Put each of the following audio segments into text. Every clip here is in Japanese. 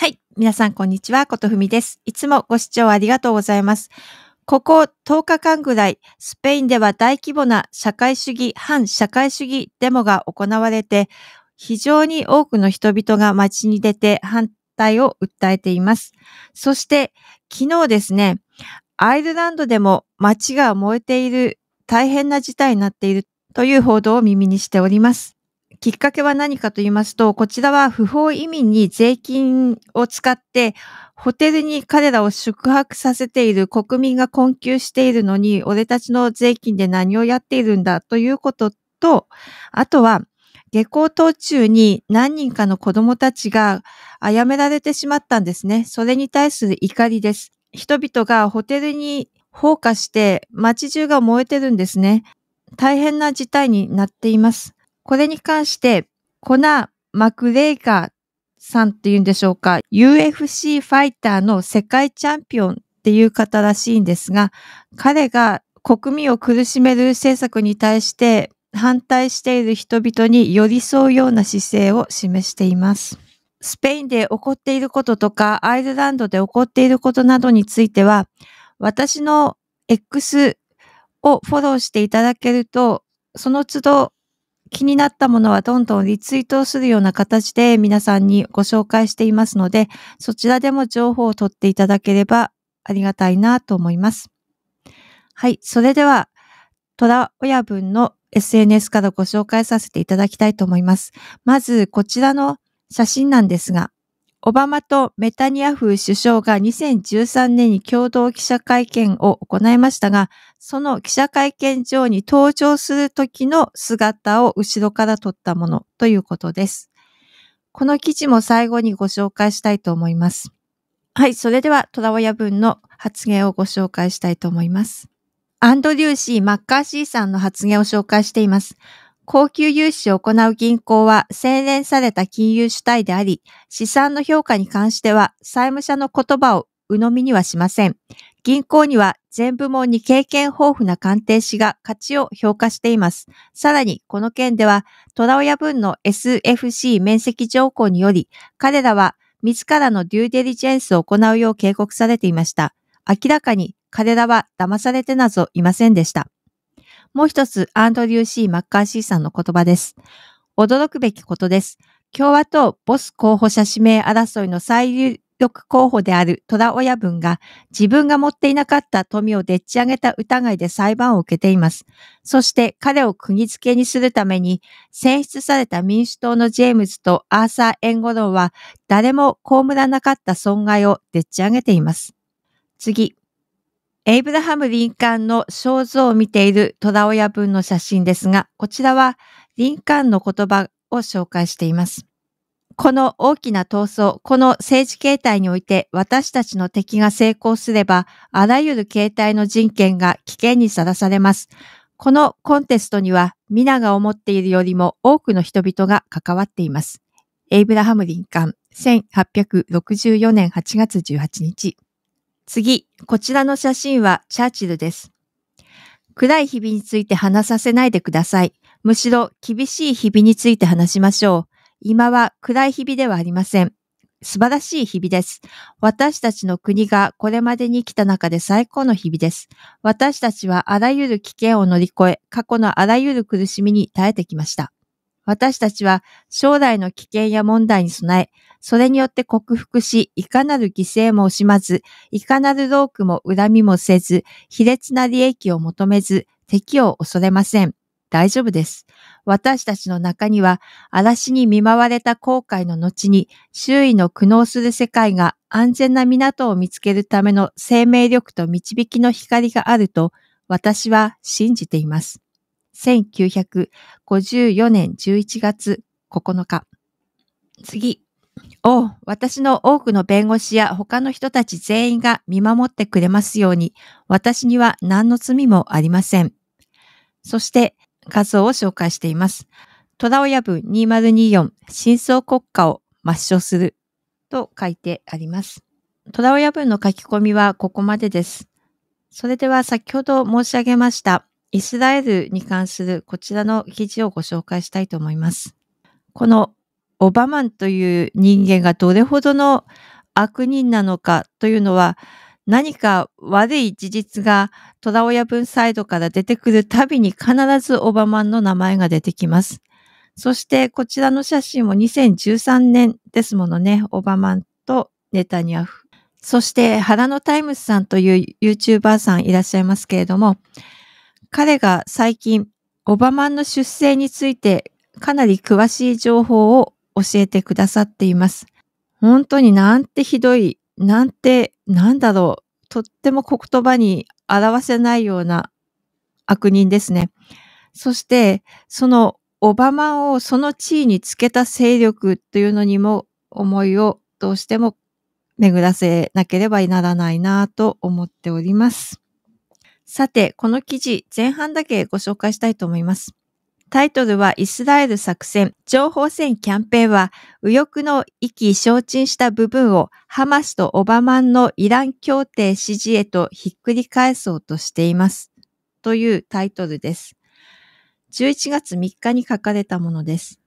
はい。皆さん、こんにちは。ことふみです。いつもご視聴ありがとうございます。ここ10日間ぐらい、スペインでは大規模な社会主義、反社会主義デモが行われて、非常に多くの人々が街に出て反対を訴えています。そして、昨日ですね、アイルランドでも街が燃えている大変な事態になっているという報道を耳にしております。きっかけは何かと言いますと、こちらは不法移民に税金を使って、ホテルに彼らを宿泊させている国民が困窮しているのに、俺たちの税金で何をやっているんだということと、あとは、下校途中に何人かの子供たちが殺められてしまったんですね。それに対する怒りです。人々がホテルに放火して街中が燃えてるんですね。大変な事態になっています。これに関して、コナ・マクレイガーさんっていうんでしょうか、UFC ファイターの世界チャンピオンっていう方らしいんですが、彼が国民を苦しめる政策に対して反対している人々に寄り添うような姿勢を示しています。スペインで起こっていることとか、アイルランドで起こっていることなどについては、私の X をフォローしていただけると、その都度気になったものはどんどんリツイートをするような形で皆さんにご紹介していますので、そちらでも情報を取っていただければありがたいなと思います。はい、それでは、虎親分の SNS からご紹介させていただきたいと思います。まず、こちらの写真なんですが、オバマとメタニアフ首相が2013年に共同記者会見を行いましたが、その記者会見場に登場する時の姿を後ろから撮ったものということです。この記事も最後にご紹介したいと思います。はい、それでは、トラワヤ文の発言をご紹介したいと思います。アンドリューシー・マッカーシーさんの発言を紹介しています。高級融資を行う銀行は洗練された金融主体であり、資産の評価に関しては債務者の言葉を鵜呑みにはしません。銀行には全部門に経験豊富な鑑定士が価値を評価しています。さらに、この件では、虎親分の SFC 面積条項により、彼らは自らのデューデリジェンスを行うよう警告されていました。明らかに彼らは騙されてなぞいませんでした。もう一つ、アンドリュー・シー・マッカーシーさんの言葉です。驚くべきことです。共和党ボス候補者指名争いの最有力候補であるトラ親分が自分が持っていなかった富をでっち上げた疑いで裁判を受けています。そして彼を釘付けにするために選出された民主党のジェームズとアーサー・エンゴロンは誰も被らなかった損害をでっち上げています。次。エイブラハム・リンカンの肖像を見ている虎親分の写真ですが、こちらはリンカンの言葉を紹介しています。この大きな闘争、この政治形態において私たちの敵が成功すれば、あらゆる形態の人権が危険にさらされます。このコンテストには皆が思っているよりも多くの人々が関わっています。エイブラハム・リンカン、1864年8月18日。次、こちらの写真はチャーチルです。暗い日々について話させないでください。むしろ厳しい日々について話しましょう。今は暗い日々ではありません。素晴らしい日々です。私たちの国がこれまでに来た中で最高の日々です。私たちはあらゆる危険を乗り越え、過去のあらゆる苦しみに耐えてきました。私たちは将来の危険や問題に備え、それによって克服し、いかなる犠牲も惜しまず、いかなる労苦も恨みもせず、卑劣な利益を求めず、敵を恐れません。大丈夫です。私たちの中には、嵐に見舞われた後悔の後に、周囲の苦悩する世界が安全な港を見つけるための生命力と導きの光があると、私は信じています。1954年11月9日。次。を私の多くの弁護士や他の人たち全員が見守ってくれますように、私には何の罪もありません。そして、数を紹介しています。虎親分2024、真相国家を抹消すると書いてあります。虎親分の書き込みはここまでです。それでは先ほど申し上げました、イスラエルに関するこちらの記事をご紹介したいと思います。このオバマンという人間がどれほどの悪人なのかというのは、何か悪い事実がトラ親分サイドから出てくるたびに必ずオバマンの名前が出てきます。そしてこちらの写真も2013年ですものね、オバマンとネタニヤフ。そして原野タイムスさんという YouTuber さんいらっしゃいますけれども、彼が最近オバマンの出生についてかなり詳しい情報を教えてくださっています。本当になんてひどい、なんて、なんだろう、とっても言葉に表せないような悪人ですね。そして、そのオバマをその地位につけた勢力というのにも思いをどうしても巡らせなければならないなと思っております。さて、この記事前半だけご紹介したいと思います。タイトルはイスラエル作戦、情報戦キャンペーンは、右翼の意気承知した部分をハマスとオバマンのイラン協定支持へとひっくり返そうとしています。というタイトルです。11月3日に書かれたものです。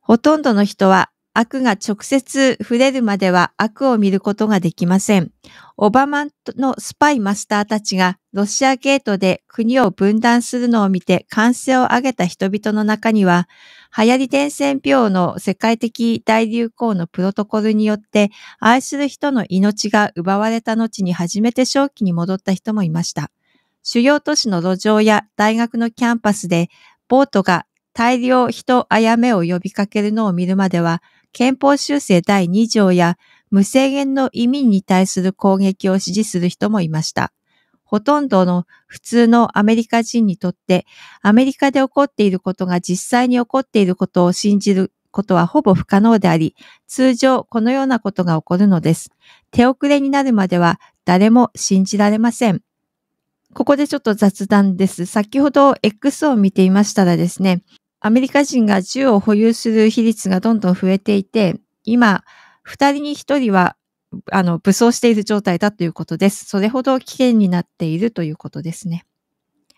ほとんどの人は悪が直接触れるまでは悪を見ることができません。オバマのスパイマスターたちがロシアゲートで国を分断するのを見て歓声を上げた人々の中には、流行り伝染病の世界的大流行のプロトコルによって愛する人の命が奪われた後に初めて正気に戻った人もいました。主要都市の路上や大学のキャンパスでボートが大量人あやめを呼びかけるのを見るまでは憲法修正第2条や無制限の移民に対する攻撃を支持する人もいました。ほとんどの普通のアメリカ人にとって、アメリカで起こっていることが実際に起こっていることを信じることはほぼ不可能であり、通常このようなことが起こるのです。手遅れになるまでは誰も信じられません。ここでちょっと雑談です。先ほど X を見ていましたらですね、アメリカ人が銃を保有する比率がどんどん増えていて、今、二人に一人は、あの、武装している状態だということです。それほど危険になっているということですね。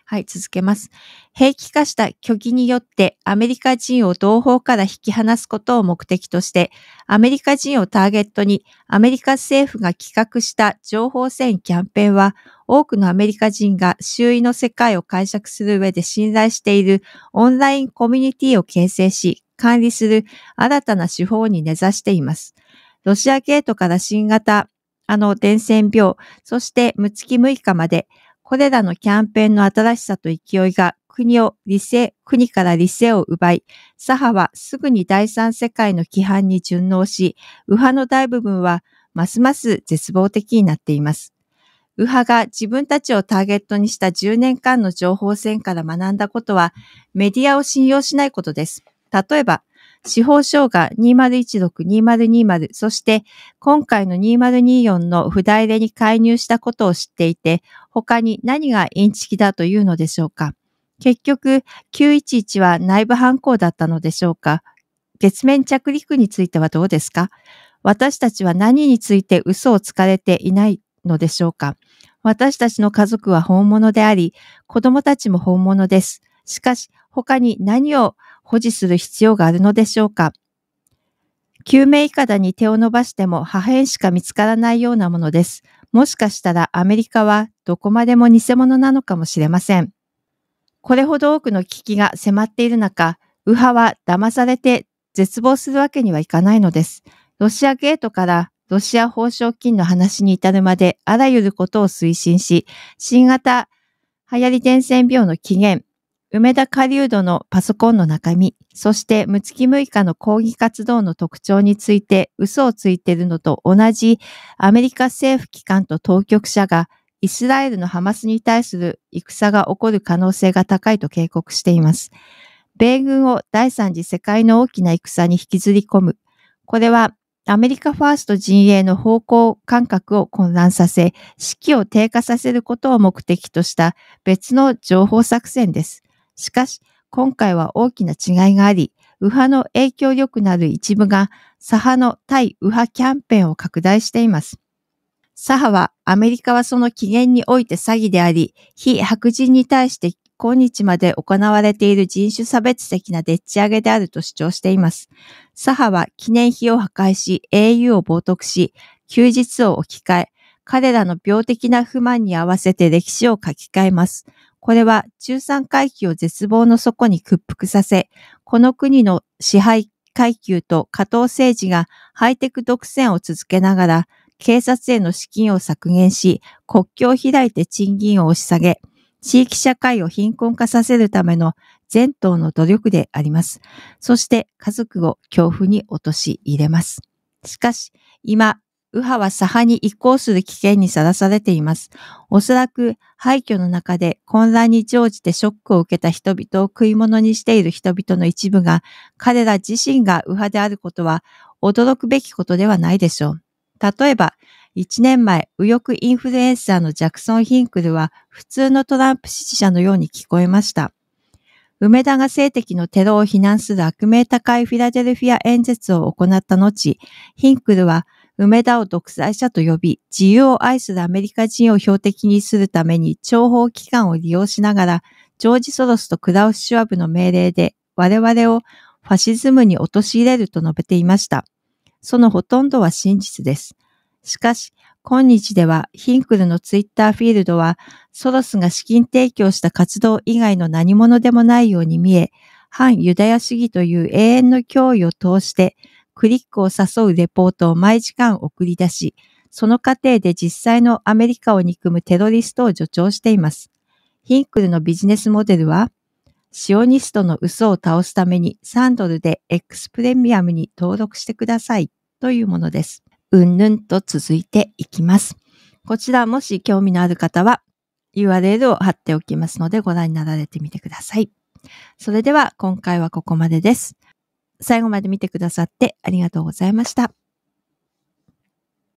はい、続けます。兵器化した虚偽によってアメリカ人を同胞から引き離すことを目的として、アメリカ人をターゲットにアメリカ政府が企画した情報戦キャンペーンは、多くのアメリカ人が周囲の世界を解釈する上で信頼しているオンラインコミュニティを形成し、管理する新たな手法に根ざしています。ロシアゲートから新型、あの伝染病、そして6月6日までこれらのキャンペーンの新しさと勢いが国を理性、国から理性を奪い、左派はすぐに第三世界の規範に順応し、右派の大部分はますます絶望的になっています。右派が自分たちをターゲットにした10年間の情報戦から学んだことは、メディアを信用しないことです。例えば、司法省が2016-2020そして今回の2024の不代れに介入したことを知っていて他に何がインチキだというのでしょうか結局911は内部犯行だったのでしょうか月面着陸についてはどうですか私たちは何について嘘をつかれていないのでしょうか私たちの家族は本物であり、子供たちも本物です。しかし、他に何を保持する必要があるのでしょうか救命いかだに手を伸ばしても破片しか見つからないようなものです。もしかしたらアメリカはどこまでも偽物なのかもしれません。これほど多くの危機が迫っている中、右派は騙されて絶望するわけにはいかないのです。ロシアゲートからロシア報奨金の話に至るまであらゆることを推進し、新型流行り伝染病の起源、梅田狩人のパソコンの中身、そして六月6日の抗議活動の特徴について嘘をついているのと同じアメリカ政府機関と当局者がイスラエルのハマスに対する戦が起こる可能性が高いと警告しています。米軍を第三次世界の大きな戦に引きずり込む。これはアメリカファースト陣営の方向感覚を混乱させ、士気を低下させることを目的とした別の情報作戦です。しかし、今回は大きな違いがあり、右派の影響力のある一部が左派の対右派キャンペーンを拡大しています。左派はアメリカはその起源において詐欺であり、非白人に対して今日まで行われている人種差別的なでっち上げであると主張しています。左派は記念碑を破壊し、英雄を冒涜し、休日を置き換え、彼らの病的な不満に合わせて歴史を書き換えます。これは中産階級を絶望の底に屈服させ、この国の支配階級と加藤政治がハイテク独占を続けながら、警察への資金を削減し、国境を開いて賃金を押し下げ、地域社会を貧困化させるための全党の努力であります。そして家族を恐怖に陥れます。しかし、今、右派は左派に移行する危険にさらされています。おそらく廃墟の中で混乱に乗じてショックを受けた人々を食い物にしている人々の一部が彼ら自身が右派であることは驚くべきことではないでしょう。例えば、1年前、右翼インフルエンサーのジャクソン・ヒンクルは普通のトランプ支持者のように聞こえました。梅田が性的のテロを非難する悪名高いフィラデルフィア演説を行った後、ヒンクルは梅田を独裁者と呼び、自由を愛するアメリカ人を標的にするために諜報機関を利用しながら、ジョージ・ソロスとクラウス・シュワブの命令で我々をファシズムに陥れると述べていました。そのほとんどは真実です。しかし、今日ではヒンクルのツイッターフィールドは、ソロスが資金提供した活動以外の何者でもないように見え、反ユダヤ主義という永遠の脅威を通して、クリックを誘うレポートを毎時間送り出し、その過程で実際のアメリカを憎むテロリストを助長しています。ヒンクルのビジネスモデルは、シオニストの嘘を倒すために3ドルで X プレミアムに登録してくださいというものです。うんぬんと続いていきます。こちらもし興味のある方は URL を貼っておきますのでご覧になられてみてください。それでは今回はここまでです。最後まで見てくださってありがとうございました。